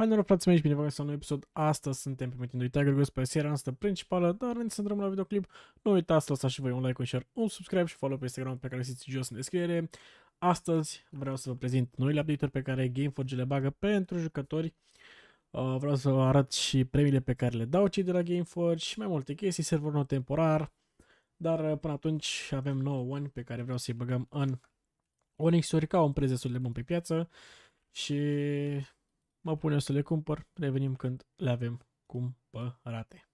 Hai noroc, mei și bine v-am un nou episod. Astăzi suntem primitindu-i Tiger Ghost pe seria noastră principală, dar înainte să intrăm la videoclip, nu uitați să lăsați și voi un like, un share, un subscribe și follow pe Instagram pe care găsiți jos în descriere. Astăzi vreau să vă prezint noile update-uri pe care Gameforge le bagă pentru jucători. Uh, vreau să vă arăt și premiile pe care le dau cei de la Gameforge și mai multe chestii, server nou temporar. Dar uh, până atunci avem 9 oani pe care vreau să-i băgăm în Onyx-uri ca un preț destul de bun pe piață și mă eu să le cumpăr, revenim când le avem cumpărate.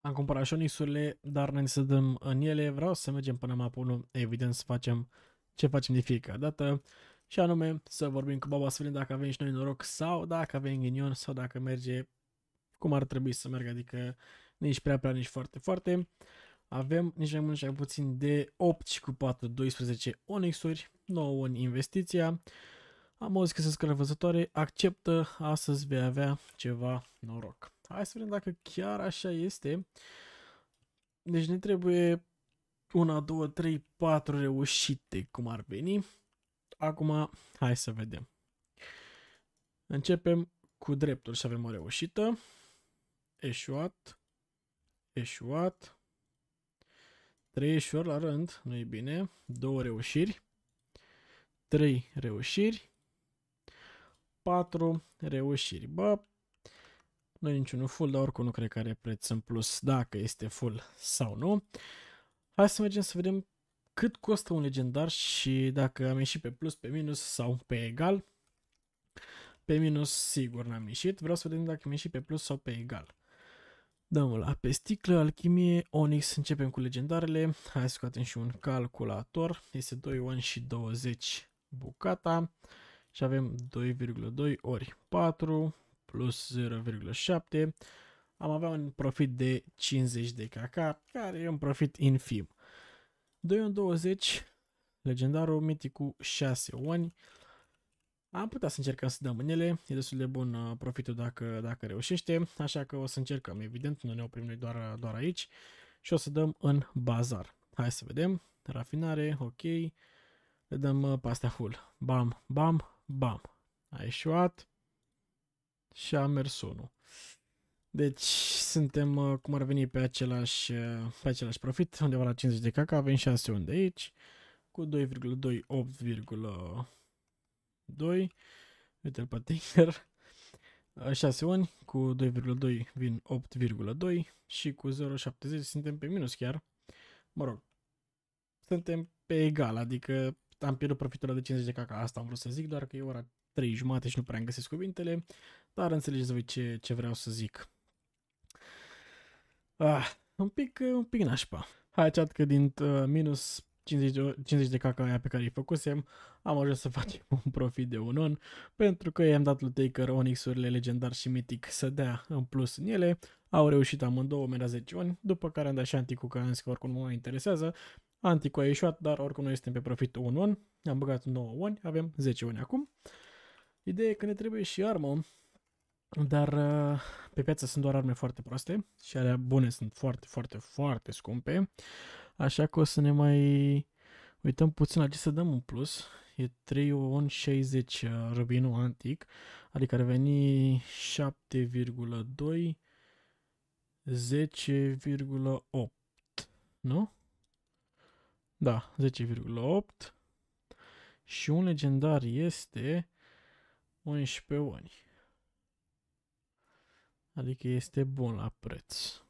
Am cumpărat și onixurile, dar înainte să dăm în ele, vreau să mergem până map 1, evident să facem ce facem de fiecare dată, și anume să vorbim cu baba vedem dacă avem și noi noroc sau dacă avem ghinion sau dacă merge cum ar trebui să meargă, adică nici prea prea, nici foarte foarte. Avem nici mai mult, și mai puțin de 8 cu 4, 12 onixuri, 9 în investiția, am auzit că sunt văzătoare, acceptă, astăzi vei avea ceva noroc. Hai să vedem dacă chiar așa este. Deci ne trebuie una, două, trei, patru reușite, cum ar veni. Acum, hai să vedem. Începem cu dreptul și avem o reușită. Eșuat. Eșuat. Trei eșuări la rând, nu e bine. Două reușiri. Trei reușiri. 4 reușiri. Bă, nu e niciunul full, dar oricum nu cred că are preț în plus dacă este full sau nu. Hai să mergem să vedem cât costă un legendar și dacă am ieșit pe plus, pe minus sau pe egal. Pe minus sigur n-am ieșit, vreau să vedem dacă am ieșit pe plus sau pe egal. Dăm la pe sticlă, alchimie, Onyx, începem cu legendarele. Hai să scoatem și un calculator, este 2 1 și 20 bucata și avem 2,2 ori 4 plus 0,7 am avea un profit de 50 de KK, care e un profit infim. 2 în 20, legendarul mitic cu 6 oni. Am putea să încercăm să dăm în ele, e destul de bun uh, profitul dacă, dacă reușește, așa că o să încercăm, evident, nu ne oprim noi doar, uh, doar aici și o să dăm în bazar. Hai să vedem, rafinare, ok, le dăm uh, pastea full, bam, bam, bam, a ieșuat și a mers unul. Deci suntem, uh, cum ar veni, pe același, uh, pe același profit, undeva la 50 de caca, avem 6 unde aici, cu 2,2, 8,2, uite-l pe Tinker. 6 uh, uni, cu 2,2 vin 8,2 și cu 0,70 suntem pe minus chiar, mă rog, suntem pe egal, adică am pierdut profitul de 50 de caca, asta am vrut să zic, doar că e ora 3 jumate și nu prea am găsit cuvintele, dar înțelegeți voi ce, ce vreau să zic. Ah, un pic, un pic nașpa. Hai, chat că din uh, minus 50 de, 50 de caca aia pe care îi făcusem, am ajuns să facem un profit de un on, pentru că i-am dat lui Taker Onyx-urile legendar și mitic să dea în plus în ele, au reușit amândouă, mi-a 10 ani, după care am dat Shanty cu Kansky, oricum nu mă interesează, Antico a ieșuat, dar oricum noi suntem pe profit 1 on. Am băgat 9 oni, avem 10 oni acum. Ideea e că ne trebuie și armă, dar uh, pe piață sunt doar arme foarte proaste și alea bune sunt foarte, foarte, foarte scumpe. Așa că o să ne mai uităm puțin la ce să dăm un plus. E 3 on 60 rubinul antic, adică ar veni 7,2 10,8, nu? Da, 10,8. Și un legendar este 11 ani. Adică este bun la preț.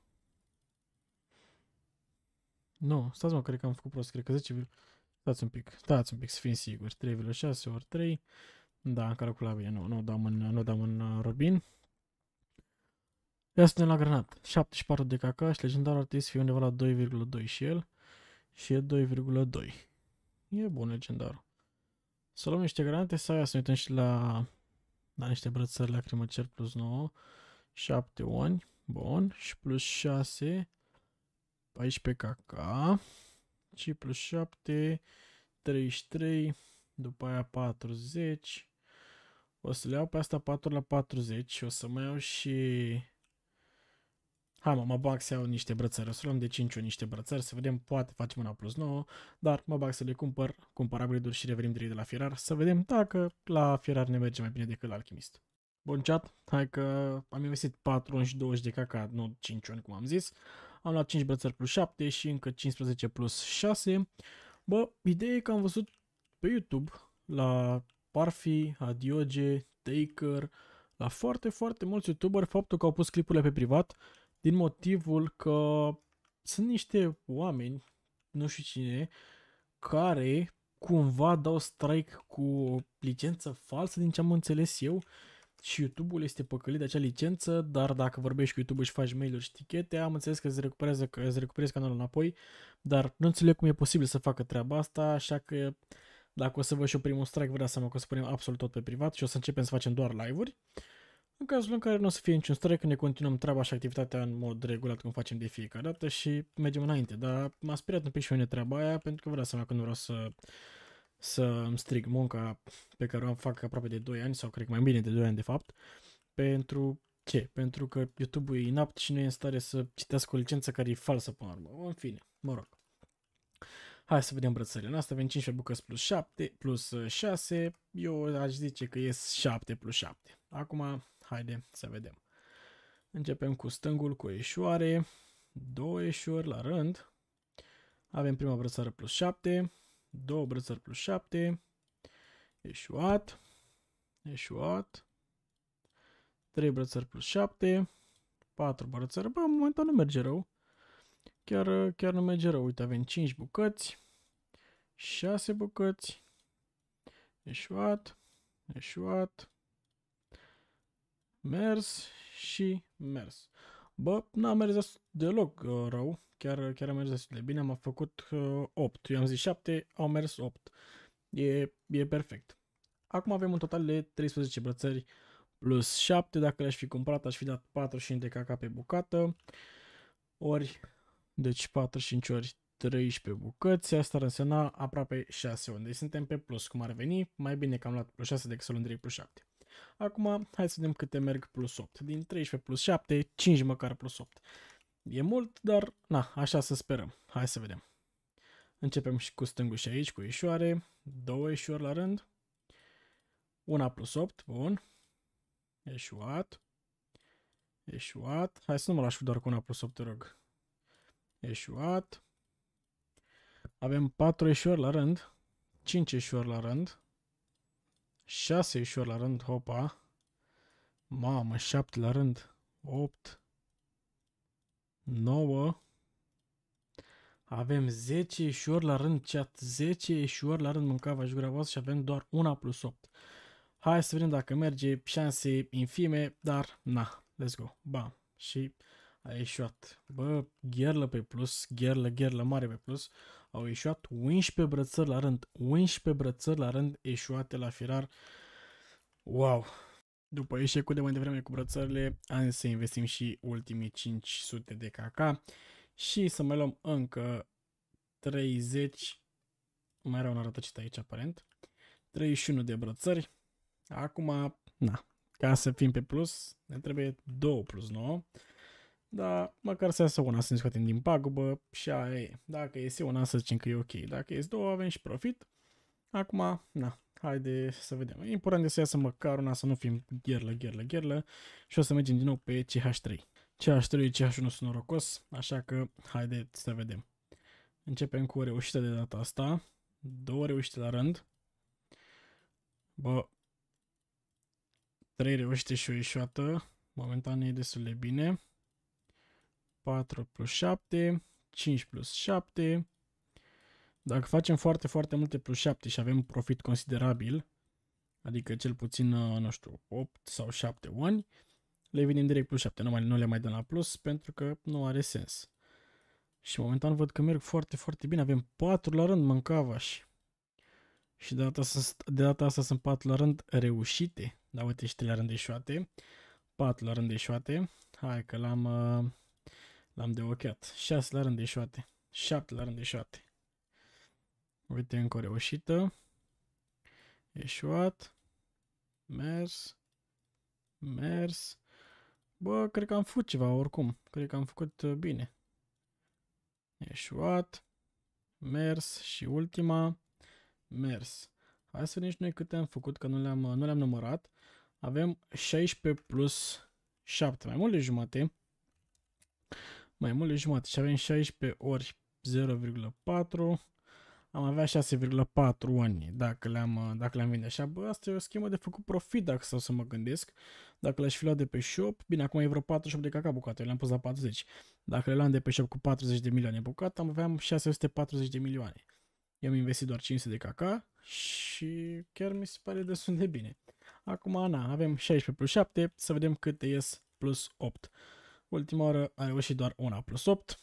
Nu, stați mă, cred că am făcut prost, cred că 10, stați un pic, stați un pic să fim siguri, 3,6 ori 3, da, am calculat bine, nu, nu dăm în, nu dăm în uh, Robin. Ia suntem la granat, 74 de caca și legendarul ar trebui să fie undeva la 2,2 și el și e 2,2. E bun legendar. Să luăm niște granate sau ia să uităm și la, la niște brățări cer plus 9. 7 oni, bun, și plus 6, 14 kk, și plus 7, 33, după aia 40. O să le iau pe asta 4 la 40 și o să mai iau și Hai mă, mă bag să iau niște brățări, o să luăm de 5 ori niște brățări, să vedem, poate facem una plus 9, dar mă bag să le cumpăr, cumpăr upgrade uri și revenim direct de la Firar, să vedem dacă la Firar ne merge mai bine decât la Alchimist. Bun chat, hai că am investit 4 ori și 20 de caca, nu 5 ori cum am zis, am luat 5 brățări plus 7 și încă 15 plus 6. Bă, ideea e că am văzut pe YouTube la Parfi, Adioge, Taker, la foarte, foarte mulți YouTuberi faptul că au pus clipurile pe privat din motivul că sunt niște oameni, nu știu cine, care cumva dau strike cu o licență falsă din ce am înțeles eu și YouTube-ul este păcălit de acea licență, dar dacă vorbești cu YouTube și faci mail-uri și tichete, am înțeles că îți recuperează, că îți recuperezi canalul înapoi, dar nu înțeleg cum e posibil să facă treaba asta, așa că dacă o să vă și primul strike, vă dați seama că o să punem absolut tot pe privat și o să începem să facem doar live-uri. Uh, în cazul în care nu o să fie niciun strike, ne continuăm treaba și activitatea în mod regulat, cum facem de fiecare dată și mergem înainte. Dar m-a speriat un pic și mine treaba aia, pentru că vreau să seama că nu vreau să, să îmi strig munca pe care o am fac aproape de 2 ani, sau cred mai bine de 2 ani de fapt, pentru ce? Pentru că YouTube-ul e inapt și nu e în stare să citească o licență care e falsă până la urmă. În fine, mă rog. Hai să vedem brățările Asta Avem 15 bucăți plus 7 plus 6. Eu aș zice că ies 7 plus 7. Acum Haide să vedem. Începem cu stângul cu eșoare, două eșuri la rând. Avem prima brățară plus 7, două brățări plus 7, eșuat, eșuat, 3 brățări plus 7, 4 brățări, bă, în momentul nu merge rău. Chiar, chiar nu merge rău. Uite, avem 5 bucăți, 6 bucăți, eșuat, eșuat, mers și mers. Bă, n am mers deloc uh, rău, chiar, chiar am mers destul de bine, am făcut uh, 8. Eu am zis 7, au mers 8. E, e perfect. Acum avem un total de 13 brățări plus 7. Dacă le-aș fi cumpărat, aș fi dat 45 de caca pe bucată. Ori, deci 45 ori 13 bucăți, asta ar însemna aproape 6 unde suntem pe plus, cum ar veni, mai bine că am luat plus 6 decât să luăm direct plus 7. Acum, hai să vedem câte merg plus 8. Din 13 plus 7, 5 măcar plus 8. E mult, dar na, așa să sperăm. Hai să vedem. Începem și cu stângul și aici, cu ieșoare. Două ieșoare la rând. Una plus 8, bun. Eșuat. Eșuat. Hai să nu mă lași doar cu una plus 8, te rog. Eșuat. Avem 4 eșuări la rând. 5 eșuări la rând. 6 ieșuri la rând, hopa. Mamă, 7 la rând, 8, 9. Avem 10 ieșuri la rând, chat, 10 ieșuri la rând mâncava și gura și avem doar 1 plus 8. Hai să vedem dacă merge, șanse infime, dar na, let's go, bam. Și a ieșuat. Bă, gherlă pe plus, gherlă, gherlă mare pe plus au ieșuat 11 brățări la rând. 11 brățări la rând ieșuate la firar. Wow! După eșecul de mai devreme cu brățările, am să investim și ultimii 500 de KK și să mai luăm încă 30, mai era un cita aici aparent, 31 de brățări. Acum, na, ca să fim pe plus, ne trebuie 2 plus 9. Dar măcar să iasă una să ne scoatem din pagubă și aia e. Dacă iese una să zicem că e ok. Dacă iese două avem și profit. Acum, na, haide să vedem. E important de să iasă măcar una să nu fim gherlă, gherlă, gherlă și o să mergem din nou pe CH3. CH3, CH1 sunt norocos, așa că haide să vedem. Începem cu o reușită de data asta. Două reușite la rând. Bă, trei reușite și o ieșoată. Momentan e destul de bine. 4 plus 7, 5 plus 7. Dacă facem foarte, foarte multe plus 7 și avem profit considerabil, adică cel puțin, uh, nu știu, 8 sau 7 ani, le vinem direct plus 7, nu, mai, nu le mai dăm la plus pentru că nu are sens. Și momentan văd că merg foarte, foarte bine, avem 4 la rând mâncavaș. Și de data, asta, de data asta sunt 4 la rând reușite, da, uite și 3 la rând eșuate, 4 la rând eșuate, hai că l-am... Uh, L-am deocheat. 6 la rând de șoate. 7 la rând de șoate. Uite, încă o reușită. Eșuat. Mers. Mers. Bă, cred că am făcut ceva oricum. Cred că am făcut uh, bine. Eșuat. Mers. Și ultima. Mers. Hai să vedem și noi câte am făcut, că nu le-am le, uh, le numărat. Avem 16 plus 7, mai mult de jumate mai mult de jumate și avem 16 ori 0,4 am avea 6,4 ani dacă le-am, uh, dacă le-am vinde așa. Bă, asta e o schemă de făcut profit dacă stau să mă gândesc. Dacă le-aș fi luat de pe shop, bine, acum e vreo 48 de caca bucate, le-am pus la 40. Dacă le luam de pe shop cu 40 de milioane bucată, am aveam 640 de milioane. Eu am investit doar 500 de caca și chiar mi se pare destul de bine. Acum, Ana, avem 16 plus 7, să vedem câte ies plus 8. Ultima oară a reușit doar una plus 8.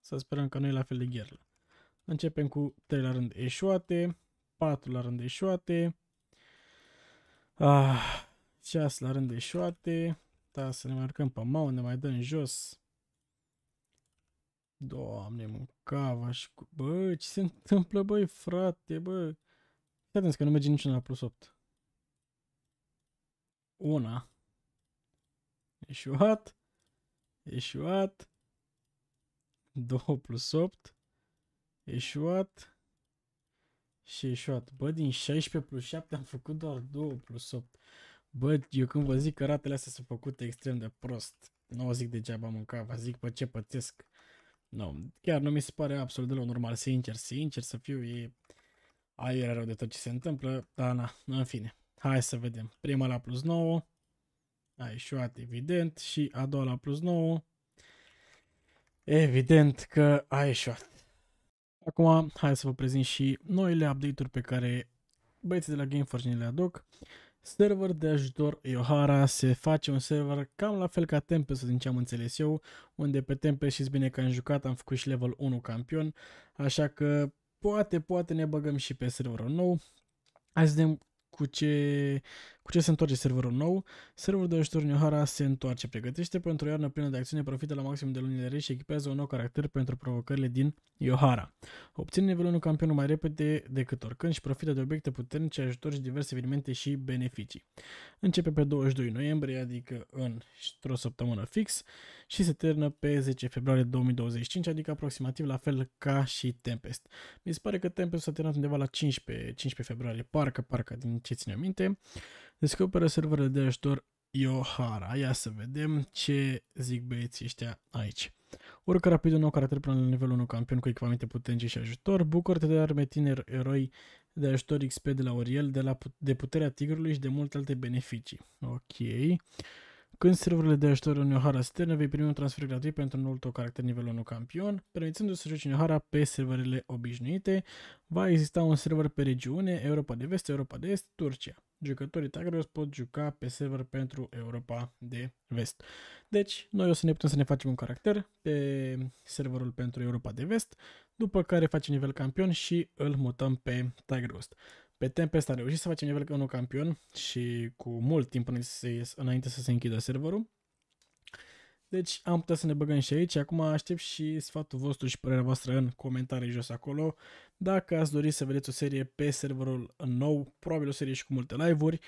Să sperăm că nu e la fel de gherlă. Începem cu 3 la rând eșuate, 4 la rând eșuate, ah, 6 la rând eșuate, da, să ne marcăm pe mau, ne mai dăm jos. Doamne, mâncava și cu... Bă, ce se întâmplă, băi, frate, bă? Fii atenți că nu merge niciuna la plus 8. Una. Eșuat eșuat, 2 plus 8, eșuat și eșuat. Bă, din 16 plus 7 am făcut doar 2 plus 8. Bă, eu când vă zic că ratele astea sunt făcute extrem de prost, nu o zic degeaba mânca, vă zic pe ce pățesc. Nu, no, chiar nu mi se pare absolut deloc normal, sincer, sincer să fiu, e aiurea rău de tot ce se întâmplă, dar na, în fine. Hai să vedem. Prima la plus 9, a ieșuat evident și a doua la plus 9 evident că a ieșuat. Acum hai să vă prezint și noile update-uri pe care băieții de la Gameforge ne le aduc. Server de ajutor Iohara se face un server cam la fel ca Tempest din ce am înțeles eu, unde pe Tempest știți bine că am jucat, am făcut și level 1 campion, așa că poate, poate ne băgăm și pe serverul nou. Hai să vedem cu ce, cu ce se întoarce serverul nou? Serverul de ajutor Niohara se întoarce, pregătește pentru o iarnă plină de acțiune, profită la maxim de lunile rei și echipează un nou caracter pentru provocările din Iohara. Obține nivelul 1 campionul mai repede decât oricând și profită de obiecte puternice, ajutor și diverse evenimente și beneficii. Începe pe 22 noiembrie, adică în o săptămână fix și se termină pe 10 februarie 2025, adică aproximativ la fel ca și Tempest. Mi se pare că Tempest s-a terminat undeva la 15, 15 februarie, parcă, parcă, din ce ține minte. Descoperă serverele de ajutor Iohara. Ia să vedem ce zic băieții ăștia aici. Urcă rapid un nou caracter până la nivelul 1 campion cu echipamente puternice și ajutor. Bucură-te de arme tineri eroi de ajutor XP de la Oriel, de, la, de puterea tigrului și de multe alte beneficii. Ok. Când serverele de ajutor în Neohara Sternă vei primi un transfer gratuit pentru noul tău caracter nivel 1 campion, permițându-ți să joci Neohara pe serverele obișnuite. Va exista un server pe regiune, Europa de Vest, Europa de Est, Turcia. Jucătorii Tagros pot juca pe server pentru Europa de Vest. Deci, noi o să ne putem să ne facem un caracter pe serverul pentru Europa de Vest, după care facem nivel campion și îl mutăm pe Tiger pe Tempest am reușit să facem nivel 1 campion și cu mult timp înainte să se închidă serverul. Deci am putea să ne băgăm și aici. Acum aștept și sfatul vostru și părerea voastră în comentarii jos acolo. Dacă ați dori să vedeți o serie pe serverul nou, probabil o serie și cu multe live-uri,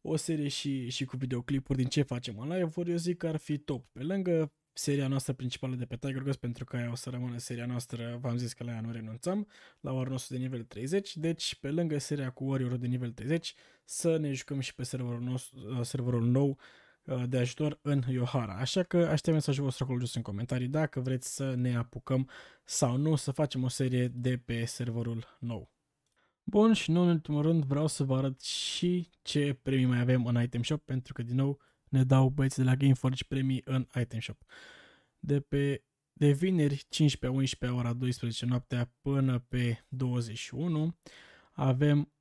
o serie și, și cu videoclipuri din ce facem în live-uri, eu zic că ar fi top. Pe lângă seria noastră principală de pe Tiger Ghost, pentru că o să rămână seria noastră, v-am zis că la ea nu renunțăm, la ori nostru de nivel 30, deci pe lângă seria cu warrior de nivel 30, să ne jucăm și pe serverul, nostru, uh, serverul nou uh, de ajutor în Iohara. Așa că aștept mesajul vostru acolo jos în comentarii dacă vreți să ne apucăm sau nu să facem o serie de pe serverul nou. Bun și nu în ultimul rând vreau să vă arăt și ce premii mai avem în item shop pentru că din nou ne dau băieții de la Gameforge premii în Item Shop. De pe de vineri 15-11 ora 12 noaptea până pe 21 avem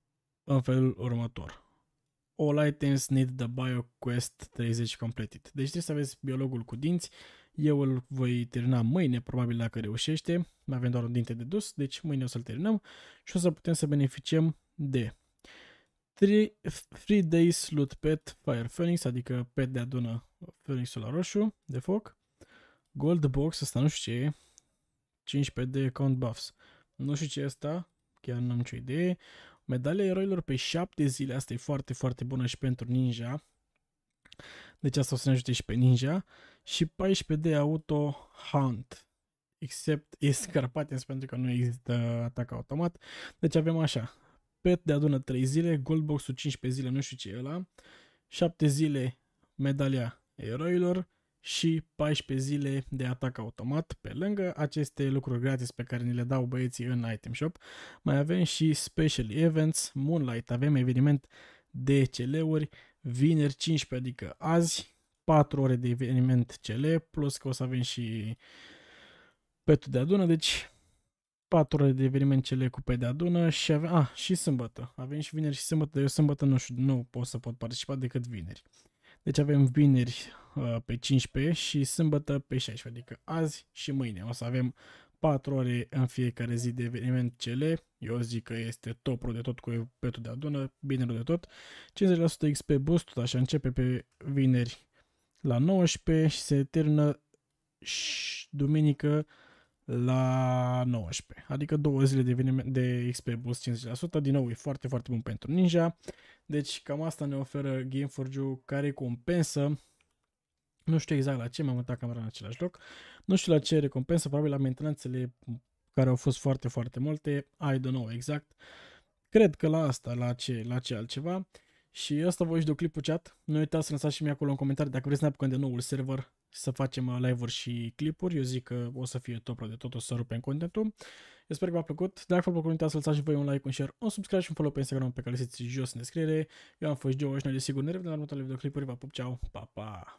în felul următor. All items need the BioQuest 30 completed. Deci trebuie să aveți biologul cu dinți. Eu îl voi termina mâine, probabil dacă reușește. Mai avem doar un dinte de dus, deci mâine o să-l terminăm și o să putem să beneficiem de 3 three days loot pet fire phoenix, adică pet de adună phoenixul la roșu de foc. Gold box, asta nu știu ce e. 5 pet de count buffs. Nu știu ce e asta, chiar n-am nicio idee. Medalia eroilor pe 7 zile, asta e foarte, foarte bună și pentru ninja. Deci asta o să ne ajute și pe ninja. Și 14 de auto hunt. Except escarpates pentru că nu există atac automat. Deci avem așa. PET de adună 3 zile, Goldbox-ul 15 zile, nu știu ce e ăla, 7 zile medalia eroilor și 14 zile de atac automat. Pe lângă aceste lucruri gratis pe care ni le dau băieții în item shop, mai avem și special events, Moonlight, avem eveniment DCL-uri, vineri 15, adică azi, 4 ore de eveniment CL, plus că o să avem și petul de adună, deci 4 ore de eveniment cele cu pe de adună și avem, ah, și sâmbătă. Avem și vineri și sâmbătă, dar eu sâmbătă nu, știu, nu pot să pot participa decât vineri. Deci avem vineri uh, pe 15 și sâmbătă pe 16, adică azi și mâine. O să avem 4 ore în fiecare zi de eveniment cele. Eu zic că este topul de tot cu petul de adună, bine de tot. 50% XP boost, tot așa începe pe vineri la 19 și se termină și duminică la 19. Adică două zile de, de XP plus 50%, din nou e foarte, foarte bun pentru Ninja. Deci cam asta ne oferă Gameforge-ul care compensă nu știu exact la ce, m am mutat camera în același loc. Nu știu la ce recompensă, probabil la mentenanțele care au fost foarte, foarte multe. I don't know exact. Cred că la asta, la ce, la ce altceva. Și asta voi și de clipul chat. Nu uitați să lăsați și mie acolo în comentarii dacă vreți să ne apucăm de noul server să facem uh, live-uri și clipuri. Eu zic că o să fie top de tot, o să rupem contentul. Eu sper că v-a plăcut. Dacă v-a plăcut, uitați să lăsați și voi un like, un share, un subscribe și un follow pe Instagram pe care le jos în descriere. Eu am fost Joe și noi desigur ne revedem la următoarele videoclipuri. Vă pup, ceau, pa, pa!